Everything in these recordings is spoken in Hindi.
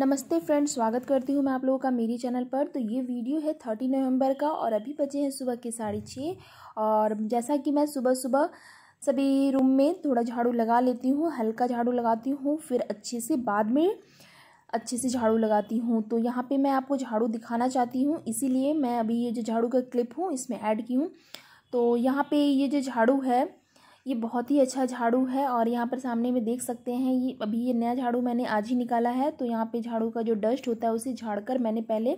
नमस्ते फ्रेंड्स स्वागत करती हूँ मैं आप लोगों का मेरी चैनल पर तो ये वीडियो है थर्टी नवंबर का और अभी बजे हैं सुबह के साढ़े छः और जैसा कि मैं सुबह सुबह सभी रूम में थोड़ा झाड़ू लगा लेती हूँ हल्का झाड़ू लगाती हूँ फिर अच्छे से बाद में अच्छे से झाड़ू लगाती हूँ तो यहाँ पर मैं आपको झाड़ू दिखाना चाहती हूँ इसीलिए मैं अभी ये जो झाड़ू का क्लिप हूँ इसमें ऐड की हूँ तो यहाँ पर ये जो झाड़ू है ये बहुत ही अच्छा झाड़ू है और यहाँ पर सामने में देख सकते हैं ये अभी ये नया झाड़ू मैंने आज ही निकाला है तो यहाँ पे झाड़ू का जो डस्ट होता है उसे झाड़कर मैंने पहले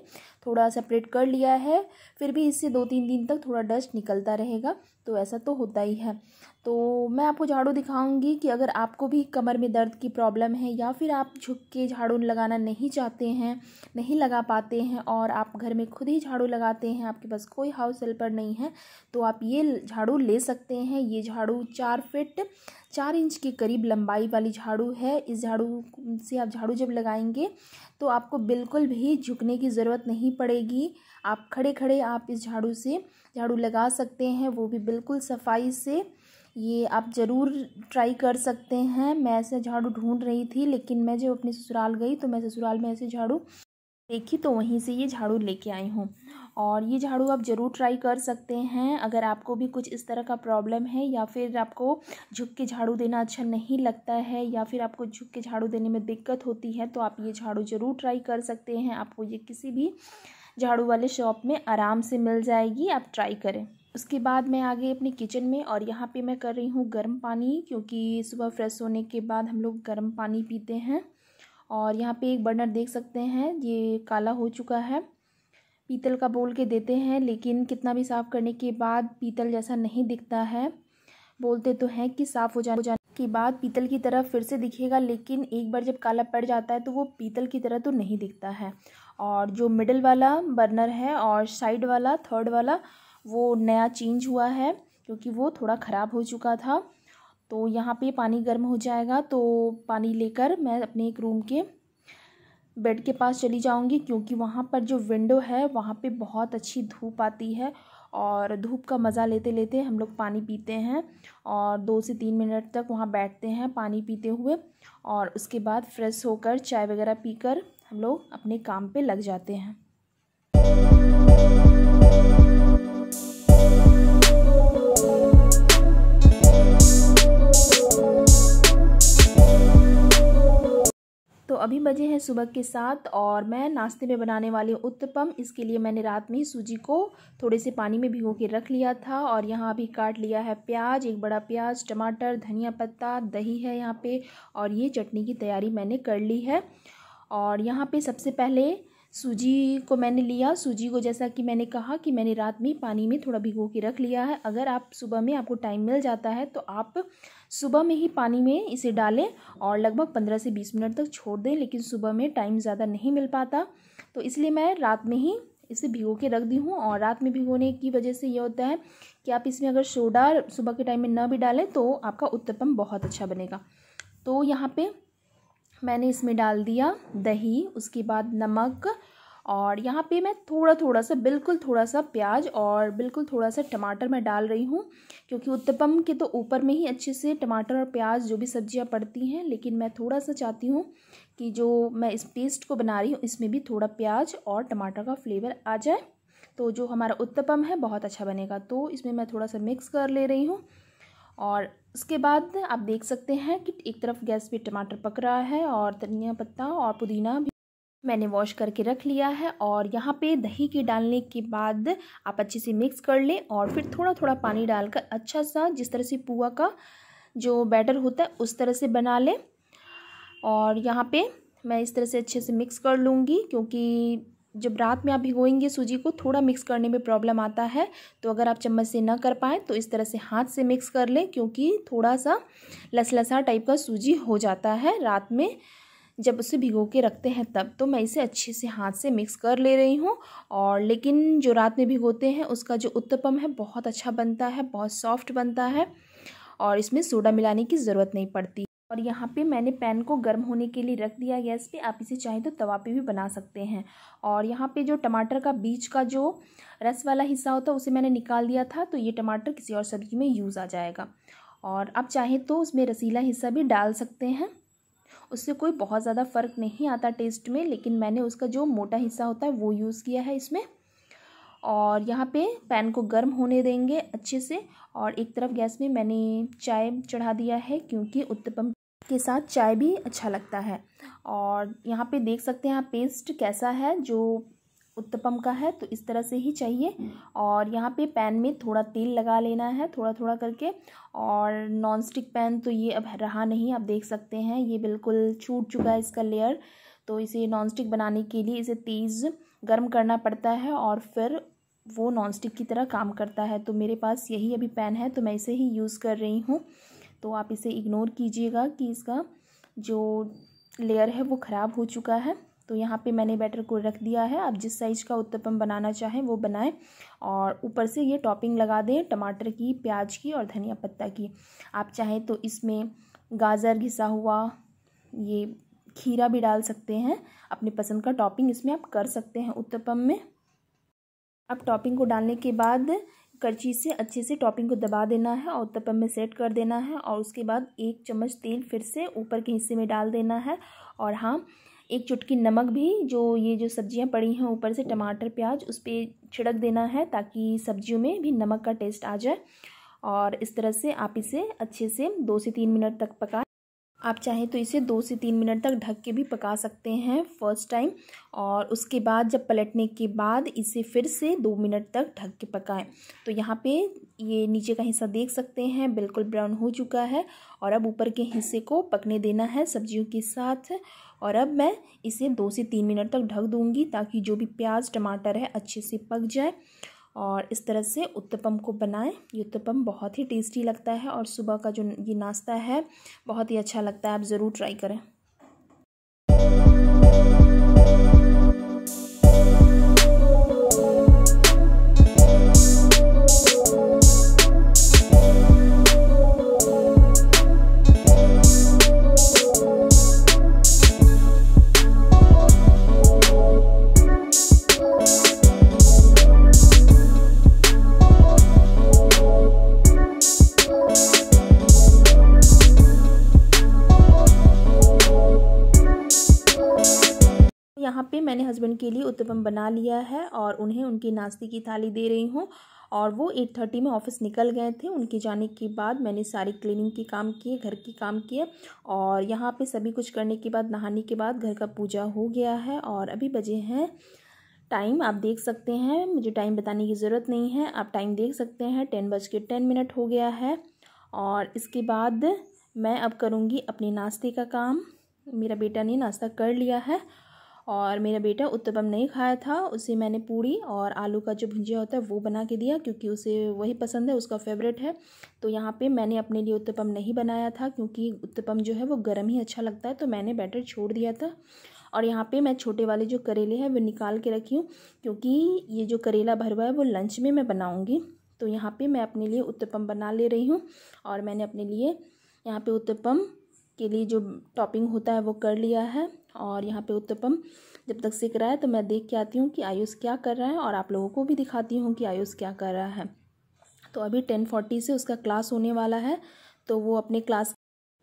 थोड़ा सेपरेट कर लिया है फिर भी इससे दो तीन दिन तक थोड़ा डस्ट निकलता रहेगा तो ऐसा तो होता ही है तो मैं आपको झाड़ू दिखाऊंगी कि अगर आपको भी कमर में दर्द की प्रॉब्लम है या फिर आप झुक के झाड़ू लगाना नहीं चाहते हैं नहीं लगा पाते हैं और आप घर में खुद ही झाड़ू लगाते हैं आपके पास कोई हाउस हेल्पर नहीं है तो आप ये झाड़ू ले सकते हैं ये झाड़ू चार फिट चार इंच के करीब लंबाई वाली झाड़ू है इस झाड़ू से आप झाड़ू जब लगाएंगे तो आपको बिल्कुल भी झुकने की ज़रूरत नहीं पड़ेगी आप खड़े खड़े आप इस झाड़ू से झाड़ू लगा सकते हैं वो भी बिल्कुल सफाई से ये आप ज़रूर ट्राई कर सकते हैं मैं ऐसे झाड़ू ढूंढ रही थी लेकिन मैं जब अपने ससुराल गई तो मैं ससुराल में ऐसे झाड़ू देखी तो वहीं से ये झाड़ू लेके आई हूँ और ये झाड़ू आप ज़रूर ट्राई कर सकते हैं अगर आपको भी कुछ इस तरह का प्रॉब्लम है या फिर आपको झुक के झाड़ू देना अच्छा नहीं लगता है या फिर आपको झुक के झाड़ू देने में दिक्कत होती है तो आप ये झाड़ू ज़रूर ट्राई कर सकते हैं आपको ये किसी भी झाड़ू वाले शॉप में आराम से मिल जाएगी आप ट्राई करें उसके बाद मैं आ गई अपने किचन में और यहाँ पे मैं कर रही हूँ गर्म पानी क्योंकि सुबह फ्रेश होने के बाद हम लोग गर्म पानी पीते हैं और यहाँ पे एक बर्नर देख सकते हैं ये काला हो चुका है पीतल का बोल के देते हैं लेकिन कितना भी साफ़ करने के बाद पीतल जैसा नहीं दिखता है बोलते तो हैं कि साफ़ हो जा के बाद पीतल की तरह फिर से दिखेगा लेकिन एक बार जब काला पड़ जाता है तो वो पीतल की तरह तो नहीं दिखता है और जो मिडल वाला बर्नर है और साइड वाला थर्ड वाला वो नया चेंज हुआ है क्योंकि वो थोड़ा ख़राब हो चुका था तो यहाँ पे पानी गर्म हो जाएगा तो पानी लेकर मैं अपने एक रूम के बेड के पास चली जाऊँगी क्योंकि वहाँ पर जो विंडो है वहाँ पर बहुत अच्छी धूप आती है और धूप का मज़ा लेते लेते हम लोग पानी पीते हैं और दो से तीन मिनट तक वहाँ बैठते हैं पानी पीते हुए और उसके बाद फ्रेश होकर चाय वगैरह पीकर हम लोग अपने काम पे लग जाते हैं तो अभी बजे हैं सुबह के साथ और मैं नाश्ते में बनाने वाली हूँ उत्तपम इसके लिए मैंने रात में ही सूजी को थोड़े से पानी में भिगो के रख लिया था और यहाँ अभी काट लिया है प्याज एक बड़ा प्याज टमाटर धनिया पत्ता दही है यहाँ पे और ये चटनी की तैयारी मैंने कर ली है और यहाँ पे सबसे पहले सूजी को मैंने लिया सूजी को जैसा कि मैंने कहा कि मैंने रात में पानी में थोड़ा भिगो के रख लिया है अगर आप सुबह में आपको टाइम मिल जाता है तो आप सुबह में ही पानी में इसे डालें और लगभग पंद्रह से बीस मिनट तक छोड़ दें लेकिन सुबह में टाइम ज़्यादा नहीं मिल पाता तो इसलिए मैं रात में ही इसे भिगो के रख दी हूँ और रात में भिगोने की वजह से यह होता है कि आप इसमें अगर सोडा सुबह के टाइम में ना भी डालें तो आपका उत्तपम बहुत अच्छा बनेगा तो यहाँ पर मैंने इसमें डाल दिया दही उसके बाद नमक और यहाँ पे मैं थोड़ा थोड़ा सा बिल्कुल थोड़ा सा प्याज और बिल्कुल थोड़ा सा टमाटर मैं डाल रही हूँ क्योंकि उत्तपम के तो ऊपर में ही अच्छे से टमाटर और प्याज जो भी सब्जियाँ पड़ती हैं लेकिन मैं थोड़ा सा चाहती हूँ कि जो मैं इस पेस्ट को बना रही हूँ इसमें भी थोड़ा प्याज और टमाटर का फ्लेवर आ जाए तो जो हमारा उत्तपम है बहुत अच्छा बनेगा तो इसमें मैं थोड़ा सा मिक्स कर ले रही हूँ और उसके बाद आप देख सकते हैं कि एक तरफ गैस पे टमाटर पक रहा है और धनिया पत्ता और पुदीना भी मैंने वॉश करके रख लिया है और यहाँ पे दही के डालने के बाद आप अच्छे से मिक्स कर लें और फिर थोड़ा थोड़ा पानी डालकर अच्छा सा जिस तरह से पुआ का जो बैटर होता है उस तरह से बना लें और यहाँ पे मैं इस तरह से अच्छे से मिक्स कर लूँगी क्योंकि जब रात में आप भिगोएंगे सूजी को थोड़ा मिक्स करने में प्रॉब्लम आता है तो अगर आप चम्मच से ना कर पाएँ तो इस तरह से हाथ से मिक्स कर लें क्योंकि थोड़ा सा लसलसा टाइप का सूजी हो जाता है रात में जब उसे भिगो के रखते हैं तब तो मैं इसे अच्छे से हाथ से मिक्स कर ले रही हूँ और लेकिन जो रात में भिगोते हैं उसका जो उत्तपम है बहुत अच्छा बनता है बहुत सॉफ्ट बनता है और इसमें सोडा मिलाने की ज़रूरत नहीं पड़ती और यहाँ पे मैंने पैन को गर्म होने के लिए रख दिया गैस पे आप इसे चाहे तो तवा पे भी बना सकते हैं और यहाँ पे जो टमाटर का बीज का जो रस वाला हिस्सा होता है उसे मैंने निकाल दिया था तो ये टमाटर किसी और सब्ज़ी में यूज़ आ जाएगा और आप चाहें तो उसमें रसीला हिस्सा भी डाल सकते हैं उससे कोई बहुत ज़्यादा फ़र्क नहीं आता टेस्ट में लेकिन मैंने उसका जो मोटा हिस्सा होता है वो यूज़ किया है इसमें और यहाँ पे पैन को गर्म होने देंगे अच्छे से और एक तरफ गैस में मैंने चाय चढ़ा दिया है क्योंकि उत्तपम के साथ चाय भी अच्छा लगता है और यहाँ पे देख सकते हैं आप पेस्ट कैसा है जो उत्तपम का है तो इस तरह से ही चाहिए और यहाँ पे पैन में थोड़ा तेल लगा लेना है थोड़ा थोड़ा करके और नॉन स्टिक पैन तो ये अब रहा नहीं आप देख सकते हैं ये बिल्कुल छूट चुका है इसका लेयर तो इसे नॉन स्टिक बनाने के लिए इसे तेज़ गर्म करना पड़ता है और फिर वो नॉन स्टिक की तरह काम करता है तो मेरे पास यही अभी पैन है तो मैं इसे ही यूज़ कर रही हूँ तो आप इसे इग्नोर कीजिएगा कि इसका जो लेयर है वो ख़राब हो चुका है तो यहाँ पे मैंने बैटर को रख दिया है आप जिस साइज़ का उत्तपम बनाना चाहें वो बनाएं और ऊपर से ये टॉपिंग लगा दें टमाटर की प्याज की और धनिया पत्ता की आप चाहें तो इसमें गाजर घिसा हुआ ये खीरा भी डाल सकते हैं अपने पसंद का टॉपिंग इसमें आप कर सकते हैं उत्तपम में अब टॉपिंग को डालने के बाद करछी से अच्छे से टॉपिंग को दबा देना है और उत्तपम में सेट कर देना है और उसके बाद एक चम्मच तेल फिर से ऊपर के हिस्से में डाल देना है और हाँ एक चुटकी नमक भी जो ये जो सब्जियां पड़ी हैं ऊपर से टमाटर प्याज उस पर छिड़क देना है ताकि सब्जियों में भी नमक का टेस्ट आ जाए और इस तरह से आप इसे अच्छे से दो से तीन मिनट तक पकाएं आप चाहें तो इसे दो से तीन मिनट तक ढक के भी पका सकते हैं फर्स्ट टाइम और उसके बाद जब पलटने के बाद इसे फिर से दो मिनट तक ढक के पकाएं तो यहाँ पे ये नीचे का हिस्सा देख सकते हैं बिल्कुल ब्राउन हो चुका है और अब ऊपर के हिस्से को पकने देना है सब्जियों के साथ और अब मैं इसे दो से तीन मिनट तक ढक दूँगी ताकि जो भी प्याज टमाटर है अच्छे से पक जाए और इस तरह से उत्तपम को बनाएं ये उत्तपम बहुत ही टेस्टी लगता है और सुबह का जो ये नाश्ता है बहुत ही अच्छा लगता है आप ज़रूर ट्राई करें यहाँ पे मैंने हस्बैंड के लिए उत्तपम बना लिया है और उन्हें उनकी नाश्ते की थाली दे रही हूँ और वो एट थर्टी में ऑफिस निकल गए थे उनके जाने के बाद मैंने सारी क्लीनिंग के काम किए घर के काम किए और यहाँ पे सभी कुछ करने के बाद नहाने के बाद घर का पूजा हो गया है और अभी बजे हैं टाइम आप देख सकते हैं मुझे टाइम बताने की ज़रूरत नहीं है आप टाइम देख सकते हैं टेन बज के टेन मिनट हो गया है और इसके बाद मैं अब करूँगी अपने नाश्ते का काम मेरा बेटा ने नाश्ता कर लिया है और मेरा बेटा उत्तपम नहीं खाया था उसे मैंने पूड़ी और आलू का जो भुंजिया होता है वो बना के दिया क्योंकि उसे वही पसंद है उसका फेवरेट है तो यहाँ पे मैंने अपने लिए उत्तपम नहीं बनाया था क्योंकि उत्तपम जो है वो गर्म ही अच्छा लगता है तो मैंने बैटर छोड़ दिया था और यहाँ पे मैं छोटे वाले जो करेले हैं वो निकाल के रखी हूँ क्योंकि ये जो करेला भर हुआ है वो लंच में मैं बनाऊँगी तो यहाँ पर मैं अपने लिए उत्तपम बना ले रही हूँ और मैंने अपने लिए यहाँ पर उत्तपम के लिए जो टॉपिंग होता है वो कर लिया है और यहाँ पे उत्तपम जब तक सीख रहा है तो मैं देख के आती हूँ कि आयुष क्या कर रहा है और आप लोगों को भी दिखाती हूँ कि आयुष क्या कर रहा है तो अभी टेन फोर्टी से उसका क्लास होने वाला है तो वो अपने क्लास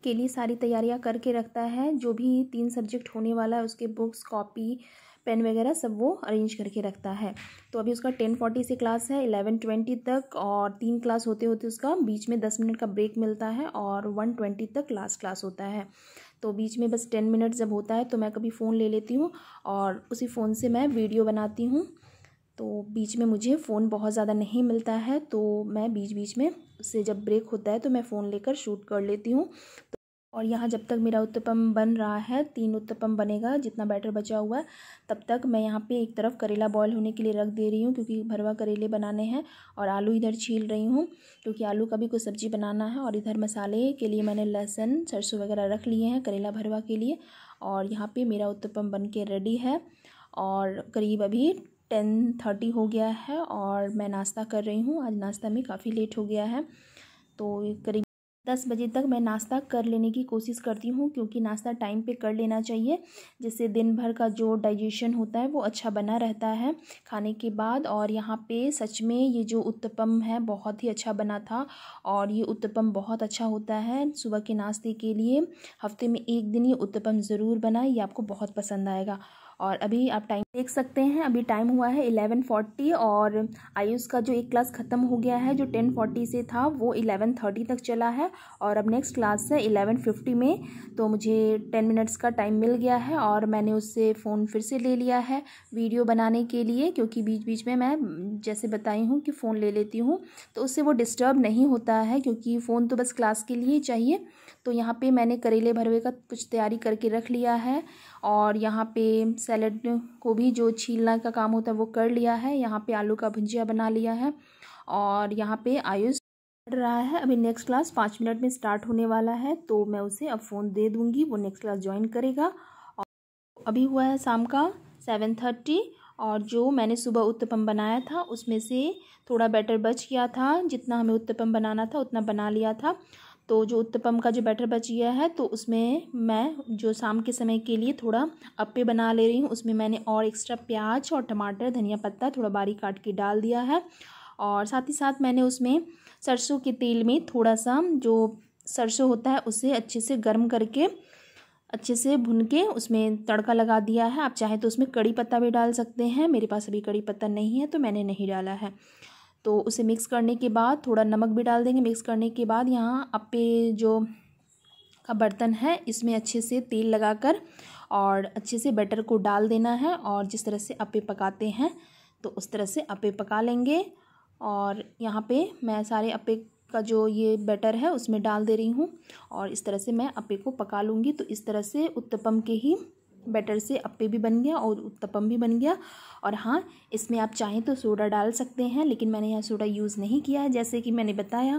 के लिए सारी तैयारियाँ करके रखता है जो भी तीन सब्जेक्ट होने वाला है उसके बुक्स कॉपी पेन वगैरह सब वो अरेंज करके रखता है तो अभी उसका टेन फोर्टी से क्लास है एलेवन ट्वेंटी तक और तीन क्लास होते होते उसका बीच में दस मिनट का ब्रेक मिलता है और वन ट्वेंटी तक लास्ट क्लास होता है तो बीच में बस टेन मिनट जब होता है तो मैं कभी फ़ोन ले लेती हूँ और उसी फ़ोन से मैं वीडियो बनाती हूँ तो बीच में मुझे फ़ोन बहुत ज़्यादा नहीं मिलता है तो मैं बीच बीच में उससे जब ब्रेक होता है तो मैं फ़ोन लेकर शूट कर लेती हूँ और यहाँ जब तक मेरा उत्तपम बन रहा है तीन उत्तपम बनेगा जितना बैटर बचा हुआ है तब तक मैं यहाँ पे एक तरफ करेला बॉईल होने के लिए रख दे रही हूँ क्योंकि भरवा करेले बनाने हैं और आलू इधर छील रही हूँ क्योंकि आलू का भी कुछ सब्ज़ी बनाना है और इधर मसाले के लिए मैंने लहसुन सरसों वगैरह रख लिए हैं करेला भरवा के लिए और यहाँ पर मेरा उत्तपम बन के रेडी है और करीब अभी टेन थर्टी हो गया है और मैं नाश्ता कर रही हूँ आज नाश्ता में काफ़ी लेट हो गया है तो करीब दस बजे तक मैं नाश्ता कर लेने की कोशिश करती हूँ क्योंकि नाश्ता टाइम पे कर लेना चाहिए जिससे दिन भर का जो डाइजेशन होता है वो अच्छा बना रहता है खाने के बाद और यहाँ पे सच में ये जो उत्तपम है बहुत ही अच्छा बना था और ये उत्तपम बहुत अच्छा होता है सुबह के नाश्ते के लिए हफ्ते में एक दिन ये उत्तपम ज़रूर बनाए ये आपको बहुत पसंद आएगा और अभी आप टाइम देख सकते हैं अभी टाइम हुआ है इलेवन फोर्टी और आयुष का जो एक क्लास ख़त्म हो गया है जो टेन फोर्टी से था वो इलेवन थर्टी तक चला है और अब नेक्स्ट क्लास है इलेवन फिफ्टी में तो मुझे टेन मिनट्स का टाइम मिल गया है और मैंने उससे फ़ोन फिर से ले लिया है वीडियो बनाने के लिए क्योंकि बीच बीच में मैं जैसे बताई हूँ कि फ़ोन ले लेती हूँ तो उससे वो डिस्टर्ब नहीं होता है क्योंकि फ़ोन तो बस क्लास के लिए चाहिए तो यहाँ पे मैंने करेले भरवे का कुछ तैयारी करके रख लिया है और यहाँ पे सैलड को भी जो छीलना का काम होता है वो कर लिया है यहाँ पे आलू का भुंजिया बना लिया है और यहाँ पे आयुष रहा है अभी नेक्स्ट क्लास पाँच मिनट में स्टार्ट होने वाला है तो मैं उसे अब फ़ोन दे दूँगी वो नेक्स्ट क्लास ज्वाइन करेगा और अभी हुआ है शाम का सेवन थर्टी और जो मैंने सुबह उत्तपम बनाया था उसमें से थोड़ा बैटर बच गया था जितना हमें उत्तपम बनाना था उतना बना लिया था तो जो उत्तपम का जो बैटर बच गया है तो उसमें मैं जो शाम के समय के लिए थोड़ा अप्पे बना ले रही हूँ उसमें मैंने और एक्स्ट्रा प्याज और टमाटर धनिया पत्ता थोड़ा बारीक काट के डाल दिया है और साथ ही साथ मैंने उसमें सरसों के तेल में थोड़ा सा जो सरसों होता है उसे अच्छे से गर्म करके अच्छे से भुन के उसमें तड़का लगा दिया है आप चाहे तो उसमें कड़ी पत्ता भी डाल सकते हैं मेरे पास अभी कड़ी पत्ता नहीं है तो मैंने नहीं डाला है तो उसे मिक्स करने के बाद थोड़ा नमक भी डाल देंगे मिक्स करने के बाद यहाँ अपे जो का बर्तन है इसमें अच्छे से तेल लगाकर और अच्छे से बैटर को डाल देना है और जिस तरह से अपे पकाते हैं तो उस तरह से अपे पका लेंगे और यहाँ पे मैं सारे अपे का जो ये बैटर है उसमें डाल दे रही हूँ और इस तरह से मैं अपे को पका लूँगी तो इस तरह से उत्तपम के ही बैटर से अप्पे भी बन गया और उत्तपम भी बन गया और हाँ इसमें आप चाहें तो सोडा डाल सकते हैं लेकिन मैंने यहाँ सोडा यूज़ नहीं किया है जैसे कि मैंने बताया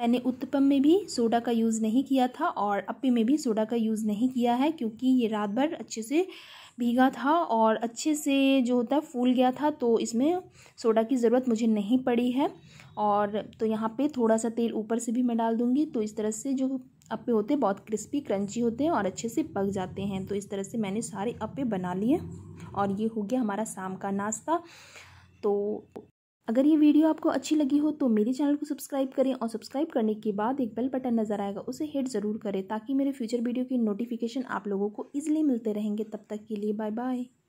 मैंने उत्तपम में भी सोडा का यूज़ नहीं किया था और अप्पे में भी सोडा का यूज़ नहीं किया है क्योंकि ये रात भर अच्छे से भीगा था और अच्छे से जो होता है फूल गया था तो इसमें सोडा की ज़रूरत मुझे नहीं पड़ी है और तो यहाँ पे थोड़ा सा तेल ऊपर से भी मैं डाल दूँगी तो इस तरह से जो अप्पे होते हैं बहुत क्रिस्पी क्रंची होते हैं और अच्छे से पक जाते हैं तो इस तरह से मैंने सारे अप्पे बना लिए और ये हो गया हमारा शाम का नाश्ता तो अगर ये वीडियो आपको अच्छी लगी हो तो मेरे चैनल को सब्सक्राइब करें और सब्सक्राइब करने के बाद एक बेल बटन नज़र आएगा उसे हिट ज़रूर करें ताकि मेरे फ्यूचर वीडियो की नोटिफिकेशन आप लोगों को ईजिली मिलते रहेंगे तब तक के लिए बाय बाय